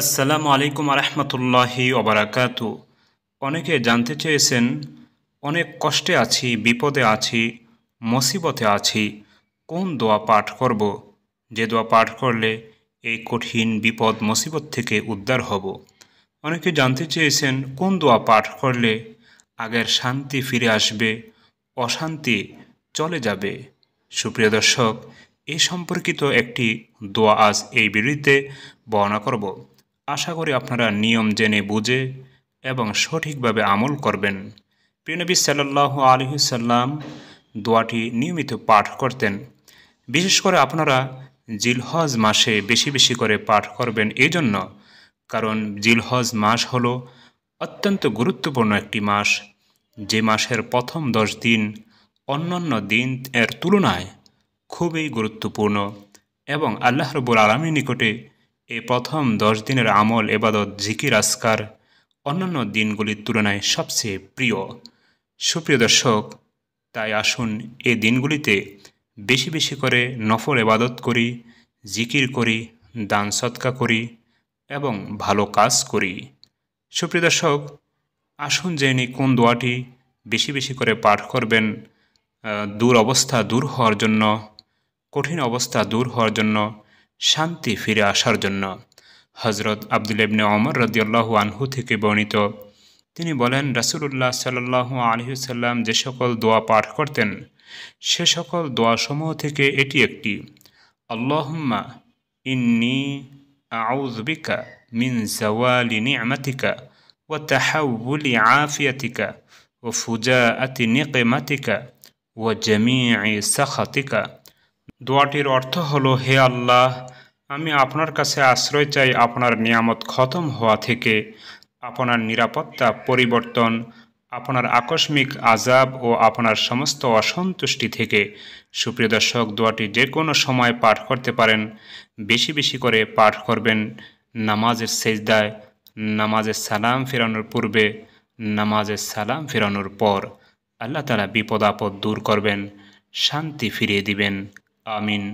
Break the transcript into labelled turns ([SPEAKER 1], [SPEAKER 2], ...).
[SPEAKER 1] আসসালামু আলাইকুম আরহামতুল্লাহি ওবরাকাত অনেকে জানতে চেয়েছেন অনেক কষ্টে আছি বিপদে আছি মুসিবতে আছি কোন দোয়া পাঠ করব যে দোয়া পাঠ করলে এই কঠিন বিপদ মুসিবত থেকে উদ্ধার হব অনেকে জানতে চেয়েছেন কোন দোয়া পাঠ করলে আগের শান্তি ফিরে আসবে অশান্তি চলে যাবে সুপ্রিয় দর্শক এ সম্পর্কিত একটি দোয়া আজ এই বিরুদ্ধে বর্ণনা করব আশা করি আপনারা নিয়ম জেনে বুঝে এবং সঠিকভাবে আমল করবেন প্রিয়নবী সাল্লাহ আলহিসাল্লাম দোয়াটি নিয়মিত পাঠ করতেন বিশেষ করে আপনারা জিলহজ মাসে বেশি বেশি করে পাঠ করবেন এই জন্য কারণ জিলহজ মাস হল অত্যন্ত গুরুত্বপূর্ণ একটি মাস যে মাসের প্রথম দশ দিন অন্যান্য দিন এর তুলনায় খুবই গুরুত্বপূর্ণ এবং আল্লাহ রবুল আলমীর নিকটে এ প্রথম দশ দিনের আমল এবাদত জিকির আসকার অন্যান্য দিনগুলির তুলনায় সবচেয়ে প্রিয় সুপ্রিয় দর্শক তাই আসুন এ দিনগুলিতে বেশি বেশি করে নফল এবাদত করি জিকির করি দান সৎকা করি এবং ভালো কাজ করি সুপ্রিয় দর্শক আসুন জেনে কোন দোয়াটি বেশি বেশি করে পাঠ করবেন দূর অবস্থা দূর হওয়ার জন্য কঠিন অবস্থা দূর হওয়ার জন্য শান্তি ফিরে আসার জন্য হজরত আবদুল ইবনে অমর রদিয়াল্লাহু আনহু থেকে বর্ণিত তিনি বলেন রাসুলুল্লাহ সাল্লাহ আলহিসাল্লাম যে সকল দোয়া পাঠ করতেন সে সকল দোয়াসমূহ থেকে এটি একটি আল্লাহম্মা ইন্নি আউজবিকা মিন জওয়ালি আমাতিকা ও তাহাউলি আফিয়াতিকা ও ফুজা আতি মাতিকা ও জমি সাখাতিকা দোয়াটির অর্থ হলো হে আল্লাহ আমি আপনার কাছে আশ্রয় চাই আপনার নিয়ামত খতম হওয়া থেকে আপনার নিরাপত্তা পরিবর্তন আপনার আকস্মিক আজাব ও আপনার সমস্ত অসন্তুষ্টি থেকে সুপ্রিয় দর্শক দোয়াটি যে কোনো সময় পাঠ করতে পারেন বেশি বেশি করে পাঠ করবেন নামাজের সেজদায় নামাজের সালাম ফেরানোর পূর্বে নামাজের সালাম ফেরানোর পর আল্লাহ তালা বিপদ আপদ দূর করবেন শান্তি ফিরিয়ে দিবেন আমিন